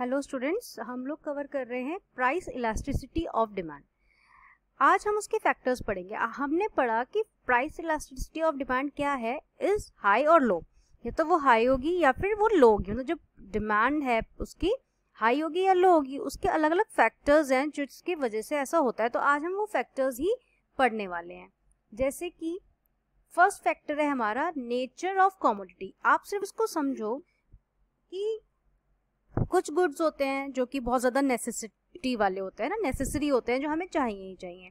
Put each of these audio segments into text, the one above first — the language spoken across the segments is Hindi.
हेलो स्टूडेंट्स हम लोग कवर कर रहे हैं प्राइस इलास्टिसिटी ऑफ डिमांड आज हम उसके फैक्टर्स पढ़ेंगे हमने पढ़ा कि प्राइस इलास्टिसिटी ऑफ डिमांड क्या है इज हाई और लो या तो वो हाई होगी या फिर वो लो होगी मतलब जो डिमांड है उसकी हाई होगी या लो होगी उसके अलग अलग फैक्टर्स हैं जिसकी वजह से ऐसा होता है तो आज हम वो फैक्टर्स ही पढ़ने वाले हैं जैसे कि फर्स्ट फैक्टर है हमारा नेचर ऑफ कॉमोडिटी आप सिर्फ उसको समझो कि कुछ गुड्स होते हैं जो कि बहुत ज़्यादा नेसेसिटी वाले होते हैं ना नेसेसरी होते हैं जो हमें चाहिए ही चाहिए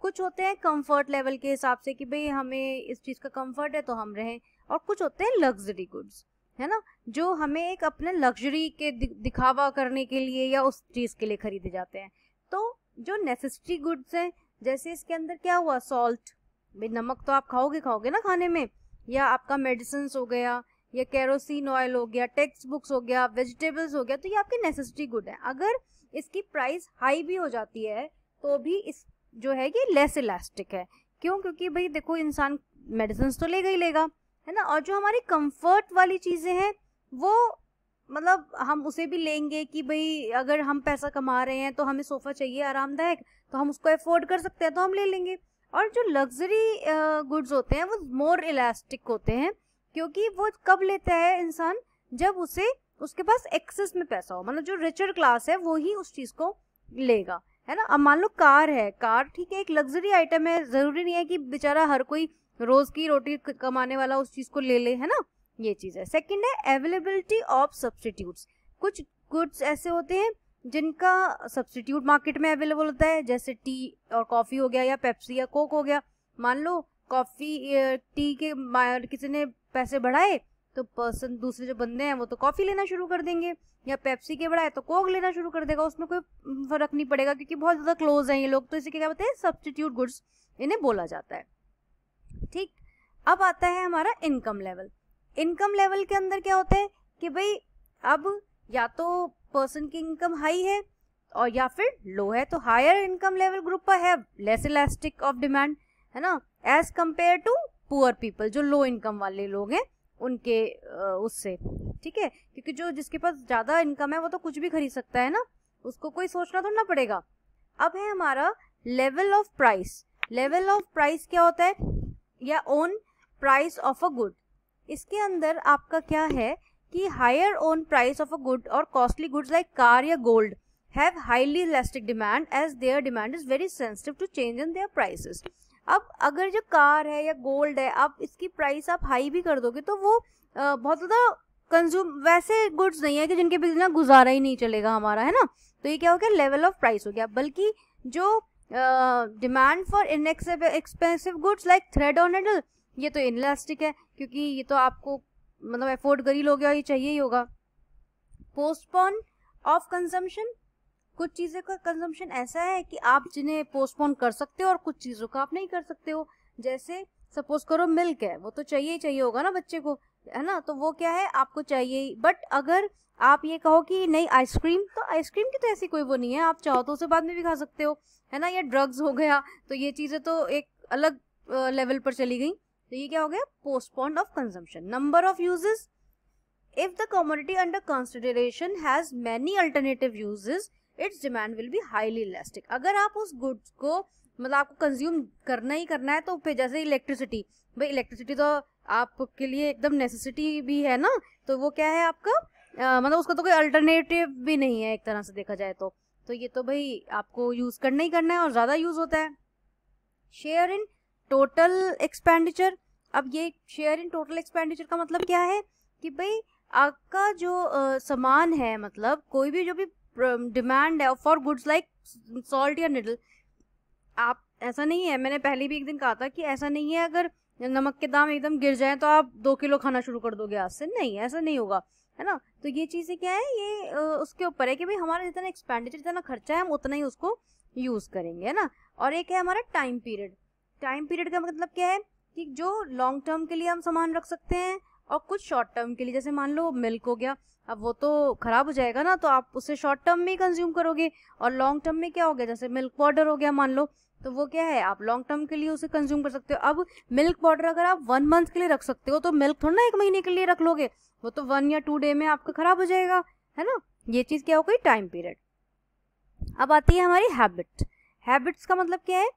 कुछ होते हैं कंफर्ट लेवल के हिसाब से कि भाई हमें इस चीज़ का कंफर्ट है तो हम रहें और कुछ होते हैं लग्जरी गुड्स है ना जो हमें एक अपने लग्जरी के दिखावा करने के लिए या उस चीज़ के लिए खरीदे जाते हैं तो जो नेसेसरी गुड्स हैं जैसे इसके अंदर क्या हुआ सॉल्ट भाई नमक तो आप खाओगे खाओगे ना खाने में या आपका मेडिसिन हो गया या केरोसिन ऑयल हो गया टेक्स्ट बुक्स हो गया वेजिटेबल्स हो गया तो ये आपकी नेसेसिटी गुड है अगर इसकी प्राइस हाई भी हो जाती है तो भी इस जो है ये लेस इलास्टिक है क्यों क्योंकि भाई देखो इंसान मेडिसिन तो लेगा ही लेगा है ना और जो हमारी कंफर्ट वाली चीज़ें हैं वो मतलब हम उसे भी लेंगे कि भाई अगर हम पैसा कमा रहे हैं तो हमें सोफ़ा चाहिए आरामदायक तो हम उसको अफोर्ड कर सकते हैं तो हम ले लेंगे और जो लग्जरी गुड्स होते हैं वो मोर इलास्टिक होते हैं क्योंकि वो कब लेता है इंसान जब उसे उसके पास एक्सेस में पैसा हो मतलब जो रिचर क्लास है वो ही उस चीज को लेगा है ना अब मान लो कार है कार ठीक है एक लग्जरी आइटम है जरूरी नहीं है कि बेचारा हर कोई रोज की रोटी कमाने वाला उस चीज को ले ले है ना ये चीज है सेकंड है अवेलेबिलिटी ऑफ सब्सटीट्यूट कुछ गुड्स ऐसे होते हैं जिनका सब्सटीट्यूट मार्केट में अवेलेबल होता है जैसे टी और कॉफी हो गया या पेप्सी या कोक हो गया मान लो कॉफी टी के किसी ने पैसे बढ़ाए तो पर्सन दूसरे जो बंदे हैं वो तो कॉफ़ी लेना शुरू कर देंगे या पेप्सी के बढ़ाए तो कोक लेना शुरू कर देगा उसमें कोई फर्क नहीं पड़ेगा क्योंकि बहुत ज़्यादा क्लोज हैं ये लोग तो इसे क्या बताए सब्सटीट्यूट गुड्स इन्हें बोला जाता है ठीक अब आता है हमारा इनकम लेवल इनकम लेवल के अंदर क्या होता है कि भाई अब या तो पर्सन की इनकम हाई है और या फिर लो है तो हायर इनकम लेवल ग्रुप पर है लेस इलास्टिक ऑफ डिमांड है ना as compare to poor people जो लो इनकम वाले लोग हैं उनके उससे ठीक है क्योंकि जो जिसके पास ज्यादा इनकम है वो तो कुछ भी खरीद सकता है ना उसको कोई सोचना थोड़ा ना पड़ेगा अब है हमारा level of price level of price क्या होता है या own price of a good इसके अंदर आपका क्या है कि higher own price of a good और कॉस्टली गुड्स लाइक कार या gold have highly elastic demand as their demand is very sensitive to change in their prices अब अगर जो कार है या गोल्ड है आप इसकी प्राइस आप हाई भी कर दोगे तो वो बहुत ज़्यादा कंज्यूम वैसे गुड्स नहीं है कि जिनके बिना गुजारा ही नहीं चलेगा हमारा है ना तो ये क्या हो गया लेवल ऑफ प्राइस हो गया बल्कि जो demand for expensive goods like thread और नेडल ये तो इनलास्टिक है क्योंकि ये तो आपको मतलब अफोर्ड कर ही लोगे और ये चाहिए ही होगा पोस्टपोन ऑफ कंजम्पशन कुछ चीज़ों का कंजम्पशन ऐसा है कि आप जिन्हें पोस्टपोन कर सकते हो और कुछ चीज़ों का आप नहीं कर सकते हो जैसे सपोज करो मिल्क है वो तो चाहिए ही चाहिए होगा ना बच्चे को है ना तो वो क्या है आपको चाहिए ही बट अगर आप ये कहो कि नहीं आइसक्रीम तो आइसक्रीम की तो ऐसी कोई वो नहीं है आप चाहो तो उसे बाद में भी खा सकते हो है ना या ड्रग्स हो गया तो ये चीज़ें तो एक अलग लेवल पर चली गई तो ये क्या हो गया postpone of consumption number of uses if the commodity under consideration has many alternative uses its demand will be highly elastic अगर आप उस गुड्स को मतलब आपको कंज्यूम करना ही करना है तो फिर जैसे इलेक्ट्रिसिटी भाई इलेक्ट्रिसिटी तो आपके लिए एकदम नेसेसिटी भी है ना तो वो क्या है आपका आ, मतलब उसका तो कोई अल्टरनेटिव भी नहीं है एक तरह से देखा जाए तो तो ये तो भाई आपको यूज करना ही करना है और ज्यादा यूज होता है शेयर इन टोटल एक्सपेंडिचर अब ये शेयर इन टोटल एक्सपेंडिचर का मतलब क्या है कि भाई आपका जो सामान है मतलब कोई भी जो भी डिमांड um, है फॉर गुड्स लाइक सॉल्ट या निडल आप ऐसा नहीं है मैंने पहले भी एक दिन कहा था कि ऐसा नहीं है अगर नमक के दाम एकदम गिर जाए तो आप दो किलो खाना शुरू कर दोगे आज से नहीं ऐसा नहीं होगा है ना तो ये चीज़ें क्या है ये उसके ऊपर है कि भाई हमारा जितना एक्सपेंडिचर जितना खर्चा है हम उतना ही उसको यूज़ करेंगे है ना और एक है हमारा टाइम पीरियड टाइम पीरियड का मतलब क्या है कि जो लॉन्ग टर्म के लिए हम सामान रख सकते हैं और कुछ शॉर्ट टर्म के लिए जैसे मान लो मिल्क हो गया अब वो तो खराब हो जाएगा ना तो आप उसे शॉर्ट टर्म में ही कंज्यूम करोगे और लॉन्ग टर्म में क्या हो गया जैसे मिल्क पाउडर हो गया मान लो तो वो क्या है आप लॉन्ग टर्म के लिए उसे कंज्यूम कर सकते हो अब मिल्क पाउडर अगर आप वन मंथ के लिए रख सकते हो तो मिल्क थोड़ा ना एक महीने के लिए रख लोगे वो तो वन या टू डे में आपका खराब हो जाएगा है ना ये चीज़ क्या हो गई टाइम पीरियड अब आती है हमारी हैबिट हैबिट्स का मतलब क्या है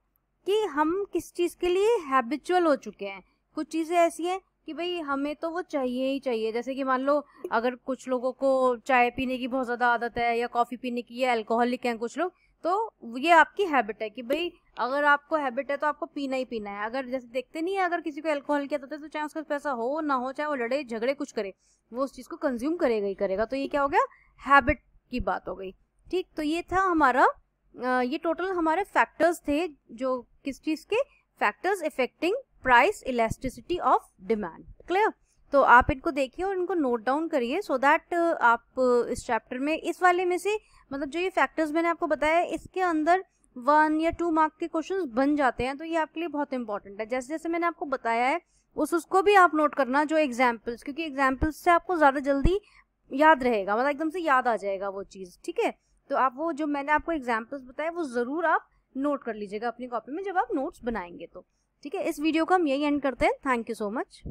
कि हम किस चीज़ के लिए हैबिचुअल हो चुके हैं कुछ चीज़ें ऐसी हैं कि भाई हमें तो वो चाहिए ही चाहिए जैसे कि मान लो अगर कुछ लोगों को चाय पीने की बहुत ज़्यादा आदत है या कॉफ़ी पीने की या अल्कोहलिक हैं कुछ लोग तो ये आपकी हैबिट है कि भाई अगर आपको हैबिट है तो आपको पीना ही पीना है अगर जैसे देखते नहीं है अगर किसी को अल्कोहल की आदत है तो चाहे उसका पैसा हो ना हो चाहे वो लड़े झगड़े कुछ करे वो उस चीज़ को कंज्यूम करेगा ही करेगा तो ये क्या हो गया हैबिट की बात हो गई ठीक तो ये था हमारा ये टोटल हमारे फैक्टर्स थे जो किस चीज़ के factors affecting price elasticity of demand clear तो आप इनको देखिए और इनको नोट डाउन करिए सो दैट uh, आप uh, इस चैप्टर में इस वाले में से मतलब जो ये फैक्टर्स मैंने आपको बताया इसके अंदर वन या टू मार्क के क्वेश्चन बन जाते हैं तो ये आपके लिए बहुत इंपॉर्टेंट है जैसे जैसे मैंने आपको बताया है उस उसको भी आप नोट करना जो एग्जाम्पल्स क्योंकि एग्जाम्पल्स से आपको ज़्यादा जल्दी याद रहेगा मतलब एकदम से याद आ जाएगा वो चीज़ ठीक है तो आप वो जो मैंने आपको एग्जाम्पल्स बताया वो ज़रूर आप नोट कर लीजिएगा अपनी कॉपी में जब आप नोट्स बनाएंगे तो ठीक है इस वीडियो को हम यही एंड करते हैं थैंक यू सो मच